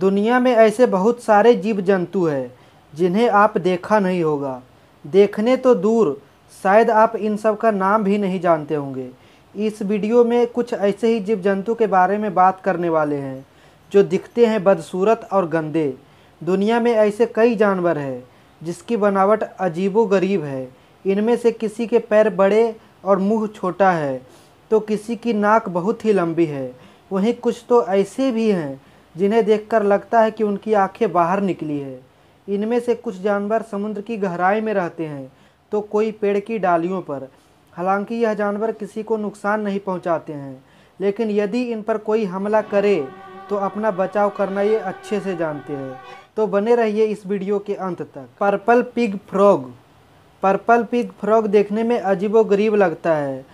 दुनिया में ऐसे बहुत सारे जीव जंतु हैं जिन्हें आप देखा नहीं होगा देखने तो दूर शायद आप इन सब का नाम भी नहीं जानते होंगे इस वीडियो में कुछ ऐसे ही जीव जंतु के बारे में बात करने वाले हैं जो दिखते हैं बदसूरत और गंदे दुनिया में ऐसे कई जानवर हैं जिसकी बनावट अजीबो गरीब है इनमें से किसी के पैर बड़े और मुँह छोटा है तो किसी की नाक बहुत ही लंबी है वहीं कुछ तो ऐसे भी हैं जिन्हें देखकर लगता है कि उनकी आंखें बाहर निकली है इनमें से कुछ जानवर समुद्र की गहराई में रहते हैं तो कोई पेड़ की डालियों पर हालांकि यह जानवर किसी को नुकसान नहीं पहुंचाते हैं लेकिन यदि इन पर कोई हमला करे तो अपना बचाव करना ये अच्छे से जानते हैं तो बने रहिए इस वीडियो के अंत तक purple pig frog purple pig frog देखने में अजीबो गरीब लगता है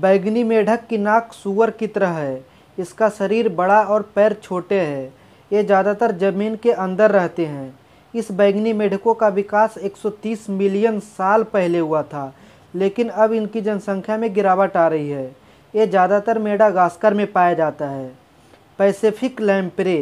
बैगनी मेढक की नाक सुअर की तरह है इसका शरीर बड़ा और पैर छोटे हैं ये ज़्यादातर जमीन के अंदर रहते हैं इस बैंगनी मेढकों का विकास 130 मिलियन साल पहले हुआ था लेकिन अब इनकी जनसंख्या में गिरावट आ रही है ये ज़्यादातर मेडागास्कर में पाया जाता है पैसिफिक लैम्परे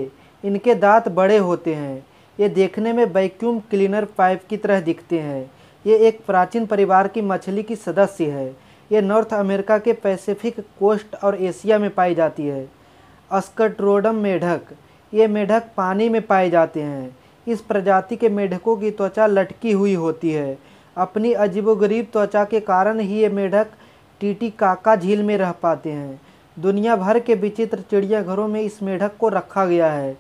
इनके दांत बड़े होते हैं ये देखने में वैक्यूम क्लीनर पाइप की तरह दिखते हैं ये एक प्राचीन परिवार की मछली की सदस्य है ये नॉर्थ अमेरिका के पैसिफिक कोस्ट और एशिया में पाई जाती है अस्कट्रोडम मेढक ये मेढक पानी में पाए जाते हैं इस प्रजाति के मेढकों की त्वचा लटकी हुई होती है अपनी अजीबोगरीब त्वचा के कारण ही ये मेढक टीटी काका झील में रह पाते हैं दुनिया भर के विचित्र चिड़ियाघरों में इस मेढक को रखा गया है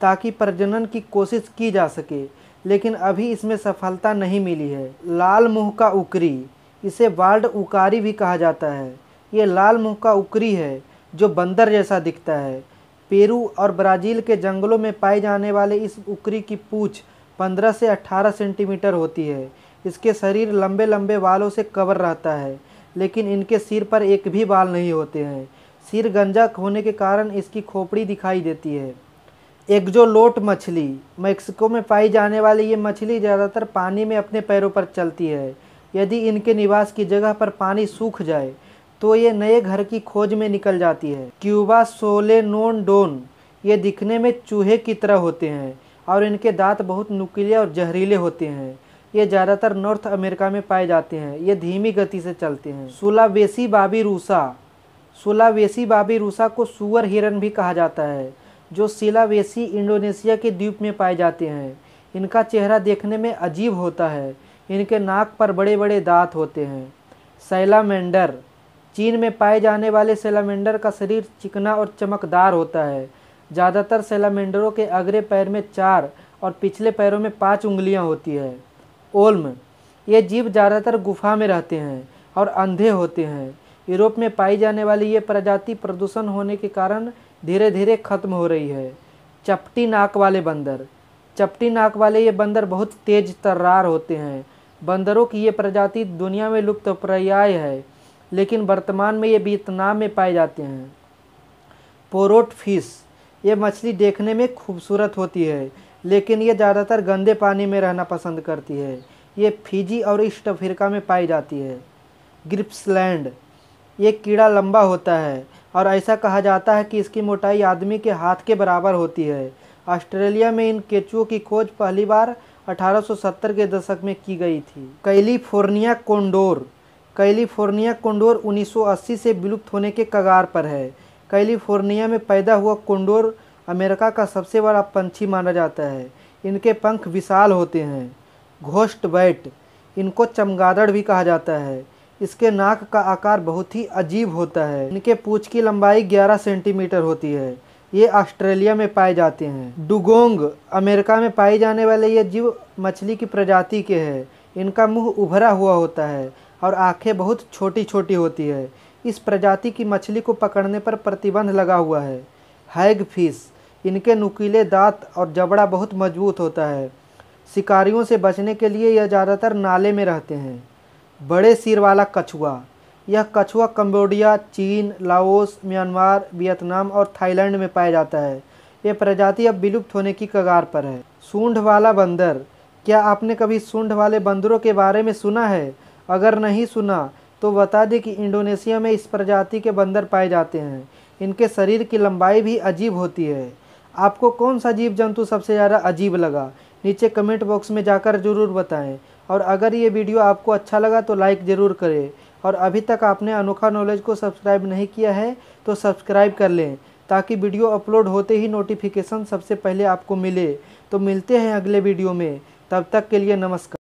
ताकि प्रजनन की कोशिश की जा सके लेकिन अभी इसमें सफलता नहीं मिली है लाल मुँह का उकरी इसे वाल्ड उकारी भी कहा जाता है ये लाल मुंह का उकरी है जो बंदर जैसा दिखता है पेरू और ब्राज़ील के जंगलों में पाए जाने वाले इस उकरी की पूछ 15 से 18 सेंटीमीटर होती है इसके शरीर लंबे लंबे बालों से कवर रहता है लेकिन इनके सिर पर एक भी बाल नहीं होते हैं सिर गंजा होने के कारण इसकी खोपड़ी दिखाई देती है लोट मछली मैक्सिको में पाई जाने वाली ये मछली ज़्यादातर पानी में अपने पैरों पर चलती है यदि इनके निवास की जगह पर पानी सूख जाए तो ये नए घर की खोज में निकल जाती है क्यूबा सोले नोन डोन ये दिखने में चूहे की तरह होते हैं और इनके दांत बहुत नुकीले और जहरीले होते हैं ये ज़्यादातर नॉर्थ अमेरिका में पाए जाते हैं ये धीमी गति से चलते हैं Sulawesi babirusa Sulawesi babirusa को सुअर हिरन भी कहा जाता है जो सिलावेसी इंडोनेशिया के द्वीप में पाए जाते हैं इनका चेहरा देखने में अजीब होता है इनके नाक पर बड़े बड़े दांत होते हैं सैलामेंडर चीन में पाए जाने वाले सैलामेंडर का शरीर चिकना और चमकदार होता है ज़्यादातर सैलामेंडरों के अगले पैर में चार और पिछले पैरों में पाँच उंगलियां होती है ओल्म ये जीव ज़्यादातर गुफा में रहते हैं और अंधे होते हैं यूरोप में पाई जाने वाली ये प्रजाति प्रदूषण होने के कारण धीरे धीरे खत्म हो रही है चपटी नाक वाले बंदर चपटी नाक वाले ये बंदर बहुत तेज तर्रार होते हैं बंदरों की ये प्रजाति दुनिया में पर्याय है लेकिन वर्तमान में ये वियतनाम में पाए जाते हैं पोरोट फिश ये मछली देखने में खूबसूरत होती है लेकिन ये ज़्यादातर गंदे पानी में रहना पसंद करती है ये फिजी और ईस्ट अफ्रीका में पाई जाती है ग्रिप्सलैंड ये कीड़ा लंबा होता है और ऐसा कहा जाता है कि इसकी मोटाई आदमी के हाथ के बराबर होती है ऑस्ट्रेलिया में इन केचुओं की खोज पहली बार 1870 के दशक में की गई थी कैलिफोर्निया कोंडोर कैलिफोर्निया कोंडोर 1980 से विलुप्त होने के कगार पर है कैलिफोर्निया में पैदा हुआ कोंडोर अमेरिका का सबसे बड़ा पंछी माना जाता है इनके पंख विशाल होते हैं घोष्ट बैट इनको चमगादड़ भी कहा जाता है इसके नाक का आकार बहुत ही अजीब होता है इनके पूछ की लंबाई 11 सेंटीमीटर होती है ये ऑस्ट्रेलिया में पाए जाते हैं डुगोंग अमेरिका में पाए जाने वाले ये जीव मछली की प्रजाति के हैं इनका मुंह उभरा हुआ होता है और आंखें बहुत छोटी छोटी होती है इस प्रजाति की मछली को पकड़ने पर प्रतिबंध लगा हुआ है हैग फिश इनके नुकीले दांत और जबड़ा बहुत मजबूत होता है शिकारियों से बचने के लिए यह ज़्यादातर नाले में रहते हैं बड़े सिर वाला कछुआ यह कछुआ कम्बोडिया चीन लाओस म्यांमार वियतनाम और थाईलैंड में पाया जाता है यह प्रजाति अब विलुप्त होने की कगार पर है सूंढ वाला बंदर क्या आपने कभी सूंढ वाले बंदरों के बारे में सुना है अगर नहीं सुना तो बता दें कि इंडोनेशिया में इस प्रजाति के बंदर पाए जाते हैं इनके शरीर की लंबाई भी अजीब होती है आपको कौन सा जीव जंतु सबसे ज़्यादा अजीब लगा नीचे कमेंट बॉक्स में जाकर ज़रूर बताएं और अगर ये वीडियो आपको अच्छा लगा तो लाइक ज़रूर करें और अभी तक आपने अनोखा नॉलेज को सब्सक्राइब नहीं किया है तो सब्सक्राइब कर लें ताकि वीडियो अपलोड होते ही नोटिफिकेशन सबसे पहले आपको मिले तो मिलते हैं अगले वीडियो में तब तक के लिए नमस्कार